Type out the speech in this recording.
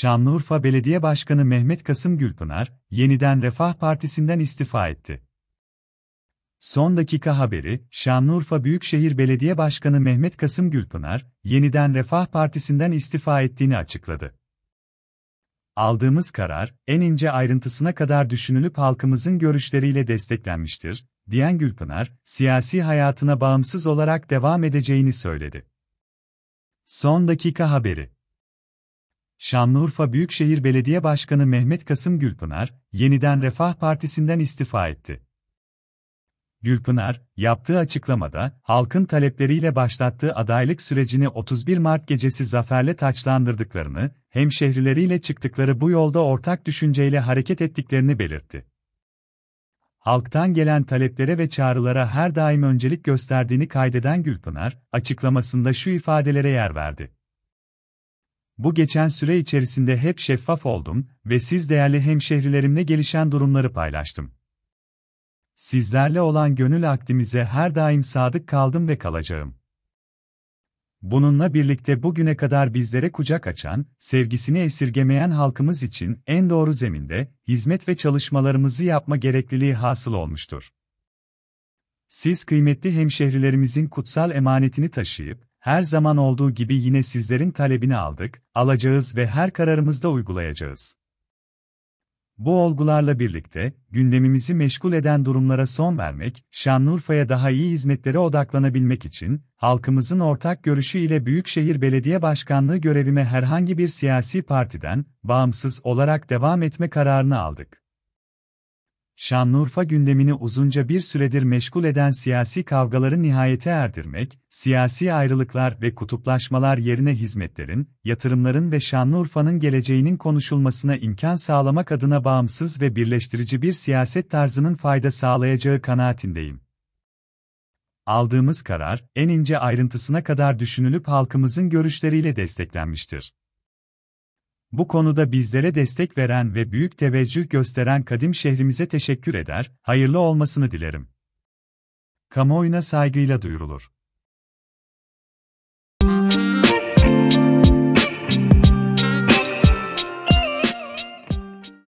Şanlıurfa Belediye Başkanı Mehmet Kasım Gülpınar, yeniden Refah Partisi'nden istifa etti. Son dakika haberi, Şanlıurfa Büyükşehir Belediye Başkanı Mehmet Kasım Gülpınar, yeniden Refah Partisi'nden istifa ettiğini açıkladı. Aldığımız karar, en ince ayrıntısına kadar düşünülüp halkımızın görüşleriyle desteklenmiştir, diyen Gülpınar, siyasi hayatına bağımsız olarak devam edeceğini söyledi. Son dakika haberi Şanlıurfa Büyükşehir Belediye Başkanı Mehmet Kasım Gülpınar, yeniden Refah Partisi'nden istifa etti. Gülpınar, yaptığı açıklamada, halkın talepleriyle başlattığı adaylık sürecini 31 Mart gecesi zaferle taçlandırdıklarını, hemşehrileriyle çıktıkları bu yolda ortak düşünceyle hareket ettiklerini belirtti. Halktan gelen taleplere ve çağrılara her daim öncelik gösterdiğini kaydeden Gülpınar, açıklamasında şu ifadelere yer verdi. Bu geçen süre içerisinde hep şeffaf oldum ve siz değerli hemşehrilerimle gelişen durumları paylaştım. Sizlerle olan gönül aktimize her daim sadık kaldım ve kalacağım. Bununla birlikte bugüne kadar bizlere kucak açan, sevgisini esirgemeyen halkımız için en doğru zeminde hizmet ve çalışmalarımızı yapma gerekliliği hasıl olmuştur. Siz kıymetli hemşehrilerimizin kutsal emanetini taşıyıp her zaman olduğu gibi yine sizlerin talebini aldık, alacağız ve her kararımızda uygulayacağız. Bu olgularla birlikte, gündemimizi meşgul eden durumlara son vermek, Şanlıurfa'ya daha iyi hizmetlere odaklanabilmek için, halkımızın ortak görüşü ile Büyükşehir Belediye Başkanlığı görevime herhangi bir siyasi partiden, bağımsız olarak devam etme kararını aldık. Şanlıurfa gündemini uzunca bir süredir meşgul eden siyasi kavgaları nihayete erdirmek, siyasi ayrılıklar ve kutuplaşmalar yerine hizmetlerin, yatırımların ve Şanlıurfa'nın geleceğinin konuşulmasına imkan sağlamak adına bağımsız ve birleştirici bir siyaset tarzının fayda sağlayacağı kanaatindeyim. Aldığımız karar, en ince ayrıntısına kadar düşünülüp halkımızın görüşleriyle desteklenmiştir. Bu konuda bizlere destek veren ve büyük teveccüh gösteren kadim şehrimize teşekkür eder, hayırlı olmasını dilerim. Kamuoyuna saygıyla duyurulur.